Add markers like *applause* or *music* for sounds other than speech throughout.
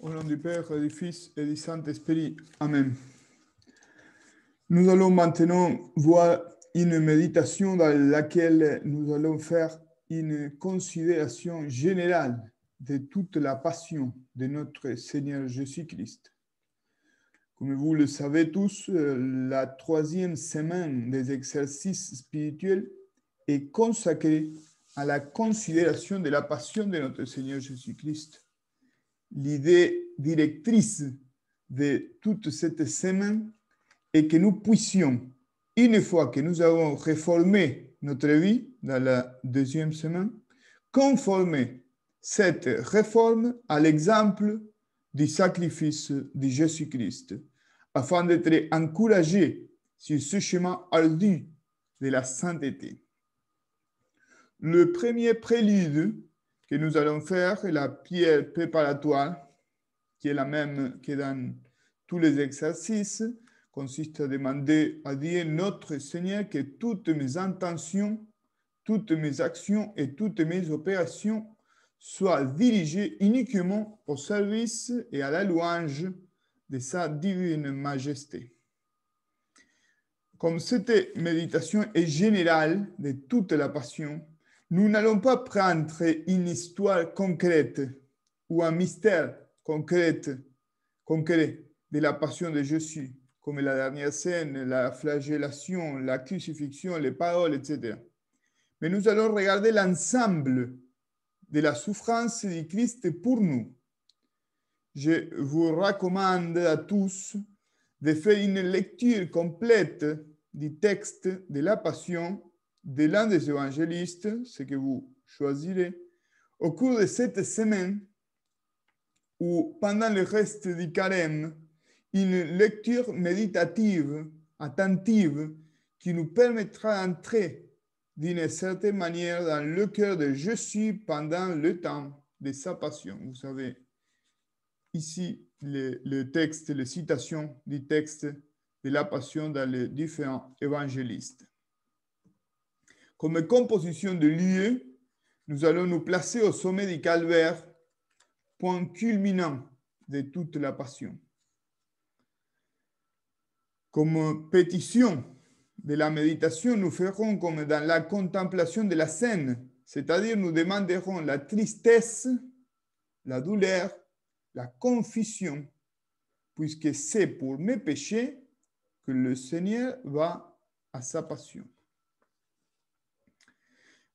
Au nom du Père, du Fils et du Saint-Esprit. Amen. Nous allons maintenant voir une méditation dans laquelle nous allons faire une considération générale de toute la passion de notre Seigneur Jésus-Christ. Comme vous le savez tous, euh, la troisième semaine des exercices spirituels est consacrée à la considération de la passion de notre Seigneur Jésus-Christ l'idée directrice de toute cette semaine est que nous puissions, une fois que nous avons réformé notre vie dans la deuxième semaine, conformer cette réforme à l'exemple du sacrifice de Jésus-Christ, afin d'être encouragés sur ce chemin ardu de la sainteté. Le premier prélude que nous allons faire la pierre préparatoire, qui est la même que dans tous les exercices, consiste à demander à Dieu notre Seigneur que toutes mes intentions, toutes mes actions et toutes mes opérations soient dirigées uniquement au service et à la louange de sa divine majesté. Comme cette méditation est générale de toute la passion, nous n'allons pas prendre une histoire concrète ou un mystère concret, concret de la passion de Jésus, comme la dernière scène, la flagellation, la crucifixion, les paroles, etc. Mais nous allons regarder l'ensemble de la souffrance du Christ pour nous. Je vous recommande à tous de faire une lecture complète du texte de la Passion de l'un des évangélistes, ce que vous choisirez, au cours de cette semaine ou pendant le reste du carême, une lecture méditative, attentive, qui nous permettra d'entrer d'une certaine manière dans le cœur de Je suis pendant le temps de sa passion. Vous savez, ici, le, le texte, les citations du texte de la passion dans les différents évangélistes. Comme composition de lieu, nous allons nous placer au sommet du calvaire, point culminant de toute la passion. Comme pétition de la méditation, nous ferons comme dans la contemplation de la scène, c'est-à-dire nous demanderons la tristesse, la douleur, la confession, puisque c'est pour mes péchés que le Seigneur va à sa passion.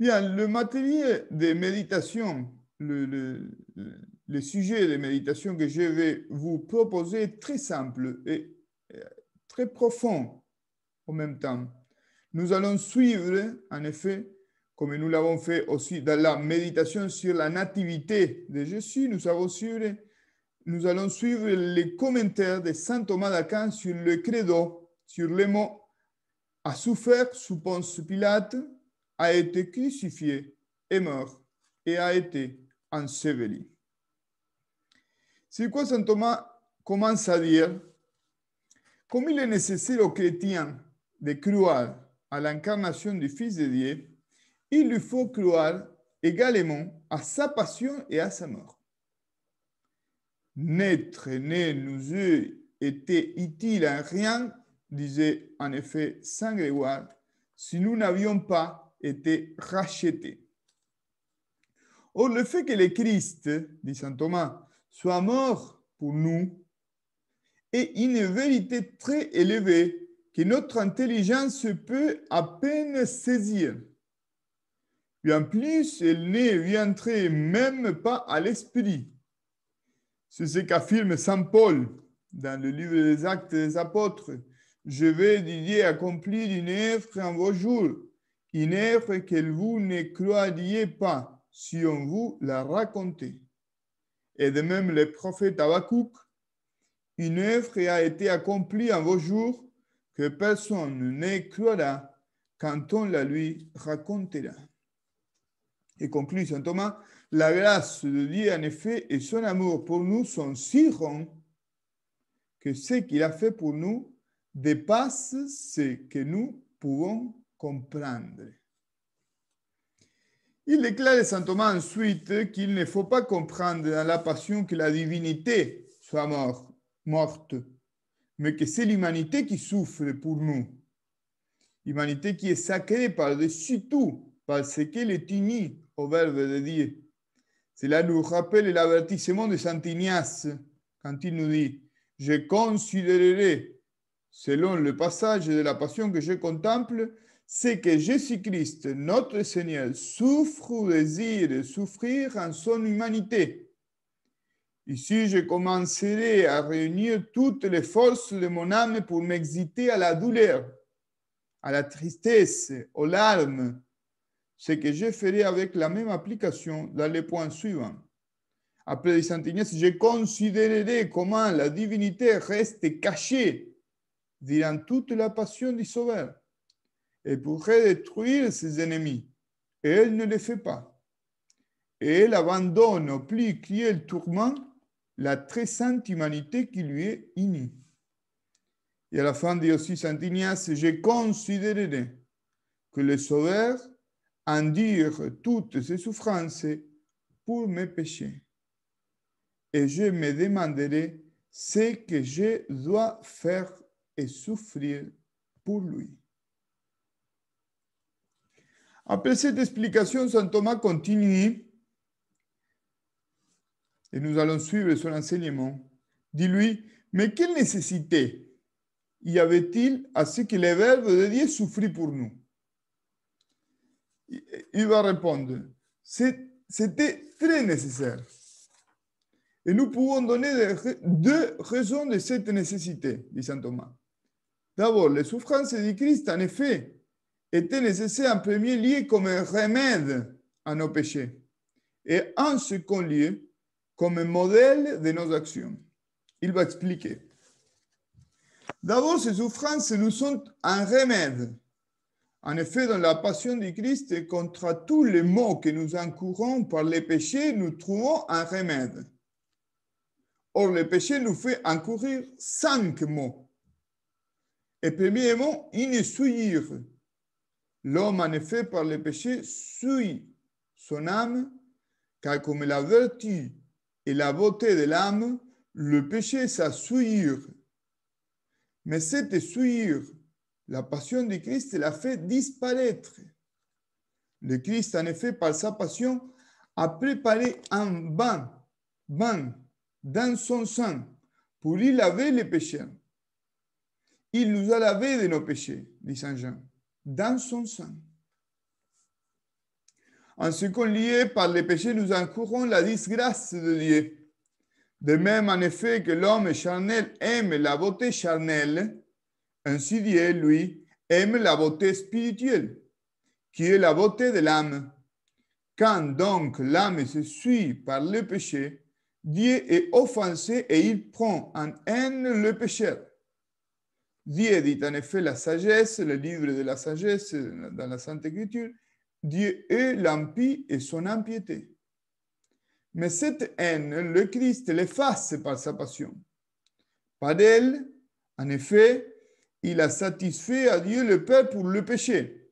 Bien, le matériel de méditation, le, sujet de méditation que je vais vous proposer est très simple et très profond en même temps. Nous allons suivre, en effet, comme nous l'avons fait aussi dans la méditation sur la nativité de Jésus, nous allons suivre, nous allons suivre les commentaires de saint Thomas d'Aquin sur le credo, sur les mots « à souffert, Ponce Pilate » a été crucifié et mort et a été enseveli. C'est quoi Saint Thomas commence à dire Comme il est nécessaire aux chrétiens de croire à l'incarnation du Fils de Dieu, il lui faut croire également à sa passion et à sa mort. N'être né nous eût été utile à rien, disait en effet Saint Grégoire, si nous n'avions pas été racheté. Or, le fait que le Christ, dit saint Thomas, soit mort pour nous est une vérité très élevée que notre intelligence peut à peine saisir. en plus, elle ne viendrait même pas à l'esprit. C'est ce qu'affirme Saint Paul dans le livre des Actes des Apôtres. Je vais, Didier, accomplir une œuvre en vos jours œuvre que vous ne croiriez pas si on vous la racontait. Et de même, le prophète Habakkuk, une œuvre a été accomplie en vos jours que personne ne croira quand on la lui racontera. Et conclut Saint Thomas, la grâce de Dieu en effet et son amour pour nous sont si grands que ce qu'il a fait pour nous dépasse ce que nous pouvons comprendre. Il déclare saint Thomas ensuite qu'il ne faut pas comprendre dans la passion que la divinité soit morte, mais que c'est l'humanité qui souffre pour nous. L'humanité qui est sacrée par-dessus tout, parce qu'elle est unie au Verbe de Dieu. Cela nous rappelle l'avertissement de Saint Ignace quand il nous dit Je considérerai, selon le passage de la passion que je contemple, c'est que Jésus-Christ, notre Seigneur, souffre ou désire souffrir en son humanité. Ici, je commencerai à réunir toutes les forces de mon âme pour m'exciter à la douleur, à la tristesse, aux larmes. Ce que je ferai avec la même application dans les points suivants. Après Saint Ignace, je considérerai comment la divinité reste cachée durant toute la passion du Sauveur et pourrait détruire ses ennemis. Et elle ne le fait pas. Et elle abandonne au plus le tourment la très sainte humanité qui lui est unie. Et à la fin de aussi Saint Ignace, j'ai considéré que le Sauveur endure toutes ses souffrances pour mes péchés. Et je me demanderai ce que je dois faire et souffrir pour lui. Après cette explication, saint Thomas continue et nous allons suivre son enseignement. Dis-lui, mais quelle nécessité y avait-il à ce que les verbes de Dieu souffrit pour nous Il va répondre, c'était très nécessaire. Et nous pouvons donner deux raisons de cette nécessité, dit saint Thomas. D'abord, les souffrances du Christ, en effet, était nécessaire en premier lieu comme un remède à nos péchés et en second lieu comme un modèle de nos actions. Il va expliquer. D'abord, ces souffrances nous sont un remède. En effet, dans la passion du Christ, contre tous les maux que nous encourons par les péchés, nous trouvons un remède. Or, le péché nous fait encourir cinq maux. Et premièrement, une souillure, L'homme, en effet, par le péché, suit son âme, car comme la vertu et la beauté de l'âme, le péché, sa souillure. Mais cette souillure, la passion du Christ l'a fait disparaître. Le Christ, en effet, par sa passion, a préparé un bain, bain dans son sang pour y laver les péchés. Il nous a lavé de nos péchés, dit Saint Jean dans son sang. En ce qu'on lié par le péché, nous encourons la disgrâce de Dieu. De même, en effet, que l'homme charnel aime la beauté charnelle, ainsi Dieu, lui, aime la beauté spirituelle, qui est la beauté de l'âme. Quand donc l'âme se suit par le péché, Dieu est offensé et il prend en haine le pécheur. Dieu dit en effet la sagesse, le livre de la sagesse dans la Sainte Écriture, Dieu est l'impie et son impiété. Mais cette haine, le Christ l'efface par sa passion. Par elle, en effet, il a satisfait à Dieu le Père pour le péché,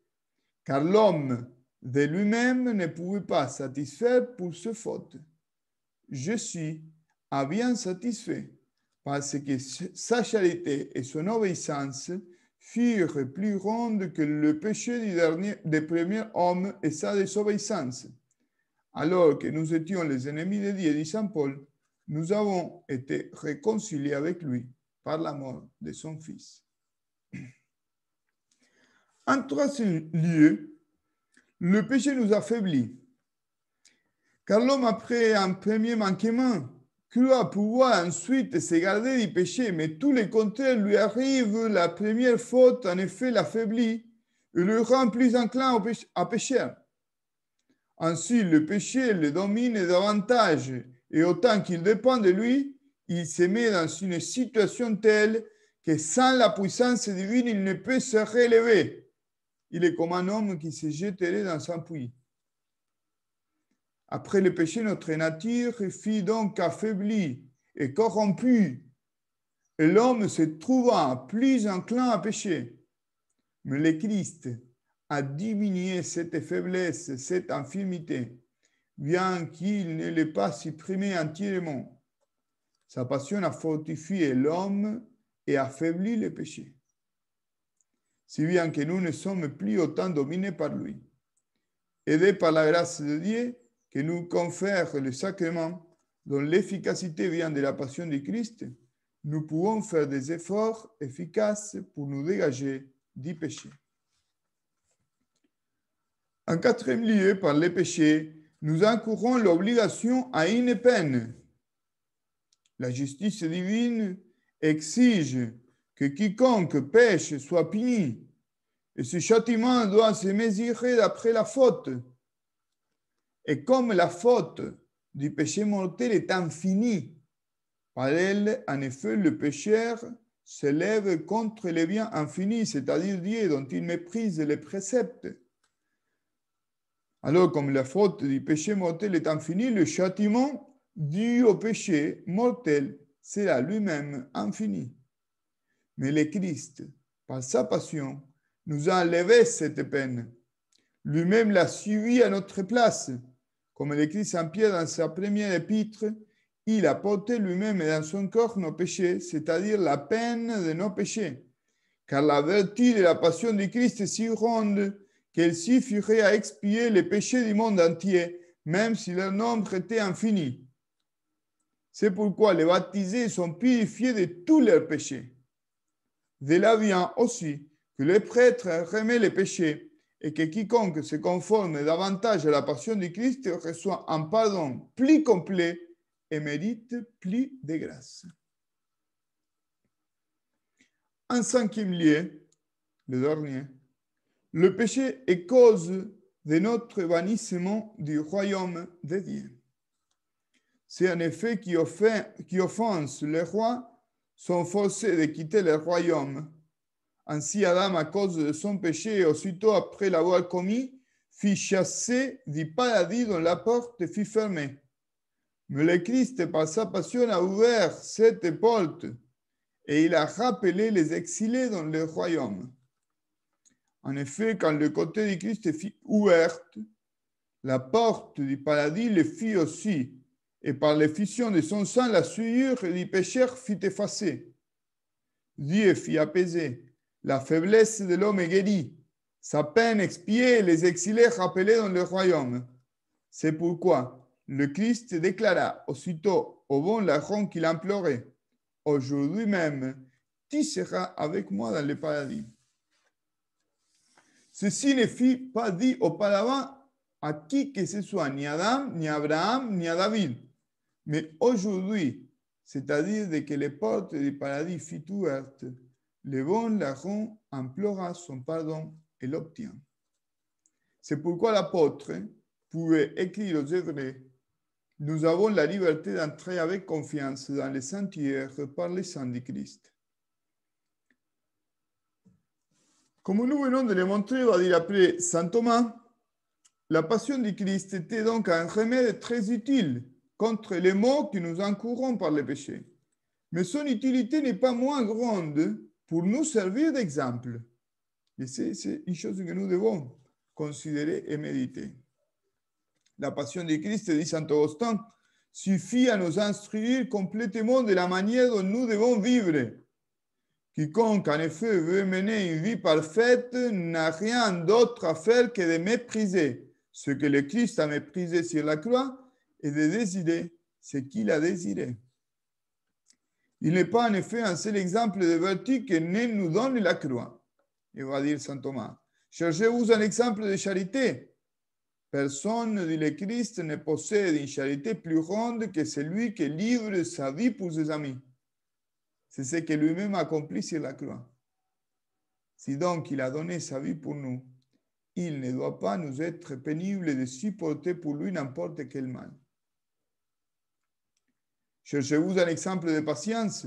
car l'homme de lui-même ne pouvait pas satisfaire pour ce faute. Je suis à bien satisfait parce que sa charité et son obéissance furent plus grandes que le péché du dernier, des premiers hommes et sa désobéissance. Alors que nous étions les ennemis de Dieu, dit Saint Paul, nous avons été réconciliés avec lui par la mort de son Fils. *clears throat* En troisième lieu, le péché nous affaiblit, car l'homme, après un premier manquement, qui va pouvoir ensuite se garder du péché, mais tous les contraires lui arrivent, la première faute en effet l'affaiblit et le rend plus enclin à pécher. Ainsi, le péché le domine davantage et autant qu'il dépend de lui, il se met dans une situation telle que sans la puissance divine, il ne peut se relever. Il est comme un homme qui se jetterait dans un puits. Après le péché, notre nature fut donc affaiblie et corrompue. Et l'homme se trouva plus enclin à pécher. Mais le Christ a diminué cette faiblesse, cette infirmité, bien qu'il ne l'ait pas supprimée entièrement. Sa passion a fortifié l'homme et affaibli le péché. Si bien que nous ne sommes plus autant dominés par lui. Aidés par la grâce de Dieu, que nous confère le sacrement, dont l'efficacité vient de la passion du Christ, nous pouvons faire des efforts efficaces pour nous dégager du péché. En quatrième lieu, par les péchés, nous encourons l'obligation à une peine. La justice divine exige que quiconque pêche soit puni, et ce châtiment doit se mesurer d'après la faute et comme la faute du péché mortel est infinie, par elle, en effet, le pécheur s'élève contre les biens infinis, c'est-à-dire Dieu dont il méprise les préceptes. Alors, comme la faute du péché mortel est infinie, le châtiment dû au péché mortel sera lui-même infini. Mais le Christ, par sa passion, nous a enlevé cette peine. Lui-même l'a suivi à notre place comme l'écrit Saint-Pierre dans sa première épître, il a porté lui-même dans son corps nos péchés, c'est-à-dire la peine de nos péchés. Car la vertu de la passion du Christ est si grande qu'elle suffirait à expier les péchés du monde entier, même si leur nombre était infini. C'est pourquoi les baptisés sont purifiés de tous leurs péchés. De là vient aussi que les prêtres remet les péchés et que quiconque se conforme davantage à la passion du Christ reçoit un pardon plus complet et mérite plus de grâce. En cinquième lieu, le dernier, le péché est cause de notre bannissement du royaume de Dieu. C'est un effet qui, offense, les rois, sont forcés de quitter le royaume ainsi, Adam, à cause de son péché, aussitôt après l'avoir commis, fit chasser du paradis dont la porte fut fermée. Mais le Christ, par sa passion, a ouvert cette porte et il a rappelé les exilés dans le royaume. En effet, quand le côté du Christ fut ouvert, la porte du paradis le fit aussi, et par l'effusion de son sang, la souillure du pécheur fut effacée. Dieu fit apaiser la faiblesse de l'homme est guérie. Sa peine expiée, les exilés rappelés dans le royaume. C'est pourquoi le Christ déclara aussitôt au bon larron qu'il implorait Aujourd'hui même, tu seras avec moi dans le paradis. Ceci ne fut pas dit auparavant à qui que ce soit, ni à Adam, ni à Abraham, ni à David. Mais aujourd'hui, c'est-à-dire que les portes du paradis furent ouvertes le bon larron implora son pardon et l'obtient. C'est pourquoi l'apôtre pouvait écrire aux Hébreux Nous avons la liberté d'entrer avec confiance dans les sanctuaires par le sang du Christ. Comme nous venons de le montrer, va dire après saint Thomas, la passion du Christ était donc un remède très utile contre les maux que nous encourons par le péché. Mais son utilité n'est pas moins grande pour nous servir d'exemple. Et c'est une chose que nous devons considérer et méditer. La passion du Christ, dit Saint Augustin, suffit à nous instruire complètement de la manière dont nous devons vivre. Quiconque, en effet, veut mener une vie parfaite n'a rien d'autre à faire que de mépriser ce que le Christ a méprisé sur la croix et de désirer ce qu'il a désiré. Il n'est pas en effet un seul exemple de vertu que ne nous donne la croix. Il va dire saint Thomas. Cherchez-vous un exemple de charité. Personne, dit le Christ, ne possède une charité plus grande que celui qui livre sa vie pour ses amis. C'est ce que lui-même accomplit sur la croix. Si donc il a donné sa vie pour nous, il ne doit pas nous être pénible de supporter pour lui n'importe quel mal. Cherchez-vous un exemple de patience.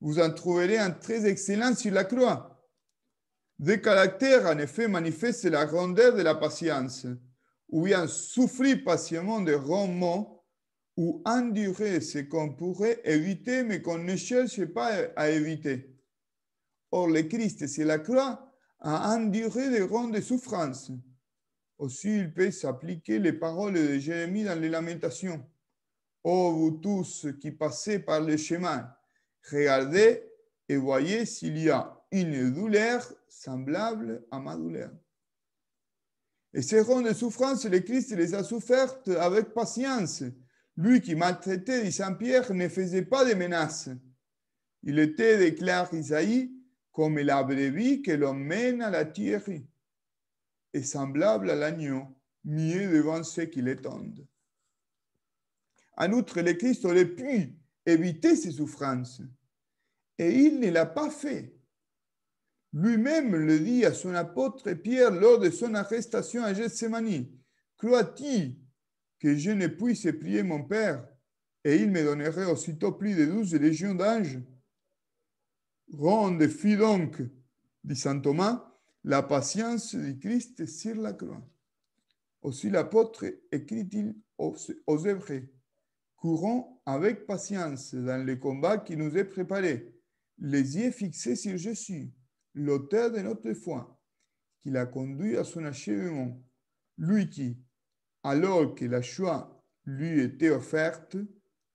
Vous en trouverez un très excellent sur la croix. Des caractères, en effet, manifestent la grandeur de la patience, ou bien souffrir patiemment de grands ou endurer ce qu'on pourrait éviter, mais qu'on ne cherche pas à éviter. Or, le Christ, sur la croix, a enduré de grandes souffrances. Aussi, il peut s'appliquer les paroles de Jérémie dans les lamentations oh, vous tous qui passez par le chemin, regardez et voyez s'il y a une douleur semblable à ma douleur. Et ces grandes souffrances, le Christ les a souffertes avec patience. Lui qui maltraitait, dit Saint-Pierre, ne faisait pas de menaces. Il était, déclare Isaïe, comme la brebis que l'on mène à la Thierry. « et semblable à l'agneau, mieux devant ceux qui l'étendent. En outre, le Christ aurait pu éviter ses souffrances. Et il ne l'a pas fait. Lui-même le dit à son apôtre Pierre lors de son arrestation à Gethsemane. Crois-tu que je ne puisse prier mon Père et il me donnerait aussitôt plus de douze légions d'anges Ronde fit donc, dit saint Thomas, la patience du Christ sur la croix. Aussi l'apôtre écrit-il aux Hébreux courons avec patience dans le combat qui nous est préparé, les yeux fixés sur Jésus, l'auteur de notre foi, qui l'a conduit à son achèvement, lui qui, alors que la joie lui était offerte,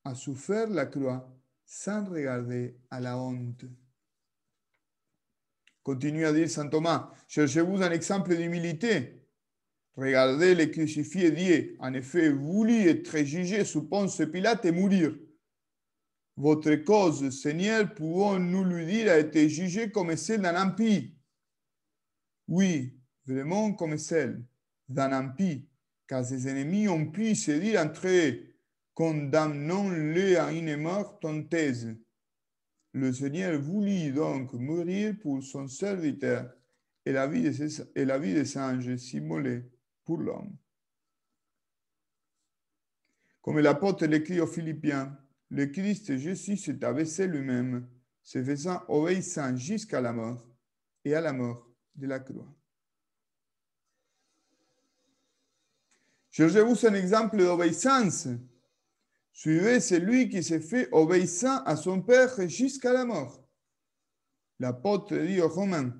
a souffert la croix sans regarder à la honte. Continue à dire Saint Thomas, cherchez-vous un exemple d'humilité Regardez les crucifié Dieu. En effet, voulut être jugé sous Ponce Pilate et mourir. Votre cause, Seigneur, pouvons-nous lui dire, a été jugée comme celle d'un impie. Oui, vraiment comme celle d'un impie, car ses ennemis ont pu se dire entre eux, condamnons-le à une mort honteuse. Le Seigneur voulut donc mourir pour son serviteur et la vie de et la vie des anges l'homme. Comme l'apôtre l'écrit aux Philippiens, le Christ Jésus s'est abaissé lui-même, se faisant obéissant jusqu'à la mort et à la mort de la croix. Cherchez-vous un exemple d'obéissance. Suivez celui qui s'est fait obéissant à son Père jusqu'à la mort. L'apôtre dit aux Romains,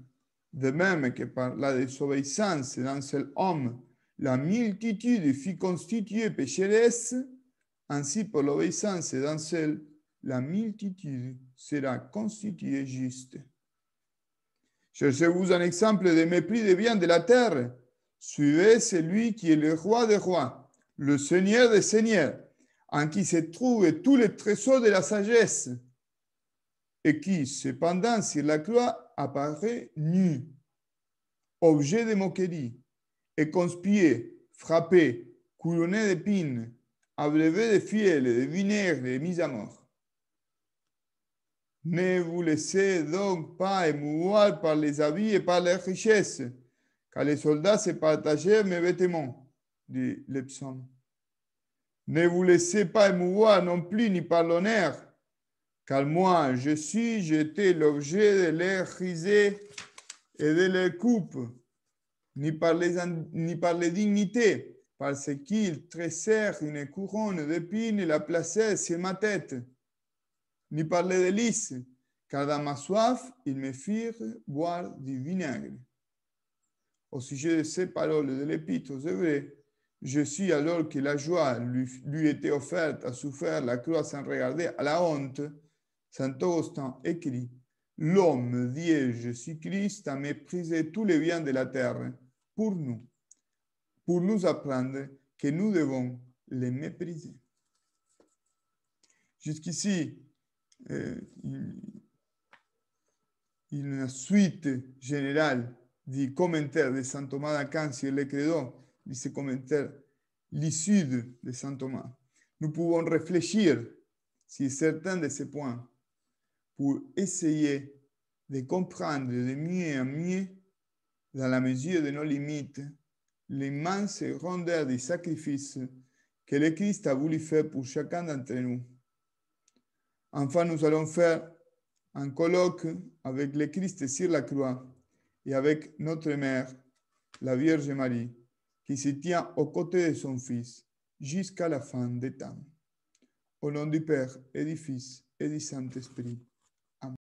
de même que par la désobéissance d'un seul homme, la multitude fut constituée pécheresse, ainsi pour l'obéissance dans la multitude sera constituée juste. Cherchez-vous un exemple de mépris des biens de la terre. Suivez celui qui est le roi des rois, le seigneur des seigneurs, en qui se trouvent tous les trésors de la sagesse, et qui, cependant, sur la croix apparaît nu, objet de moquerie et frapper, d'épines, abreuvé de fiel, de vinaigre, de mise à mort. Ne vous laissez donc pas émouvoir par les habits et par les richesses, car les soldats se partagèrent mes vêtements, dit l'Epsom. Ne vous laissez pas émouvoir non plus ni par l'honneur, car moi je suis j'étais l'objet de leurs risées et de leurs coupes ni par les, ni par les dignités, parce qu'il tressèrent une couronne d'épines et la plaçait sur ma tête, ni par les délices, car dans ma soif, ils me firent boire du vinaigre. Au sujet de ces paroles de l'Épître aux Hébreux, je suis alors que la joie lui, était offerte à souffrir la croix sans regarder à la honte, Saint Augustin écrit L'homme, Dieu Jésus-Christ, a méprisé tous les biens de la terre pour nous, pour nous apprendre que nous devons les mépriser. Jusqu'ici, euh, une suite générale du commentaire de Saint Thomas d'Aquin sur le credo, de ce commentaire, l'issue de Saint Thomas. Nous pouvons réfléchir sur certains de ces points pour essayer de comprendre de mieux en mieux dans la mesure de nos limites, l'immense grandeur des sacrifices que le Christ a voulu faire pour chacun d'entre nous. Enfin, nous allons faire un colloque avec le Christ sur la croix et avec notre Mère, la Vierge Marie, qui se tient aux côtés de son Fils jusqu'à la fin des temps. Au nom du Père et du Fils et du Saint-Esprit.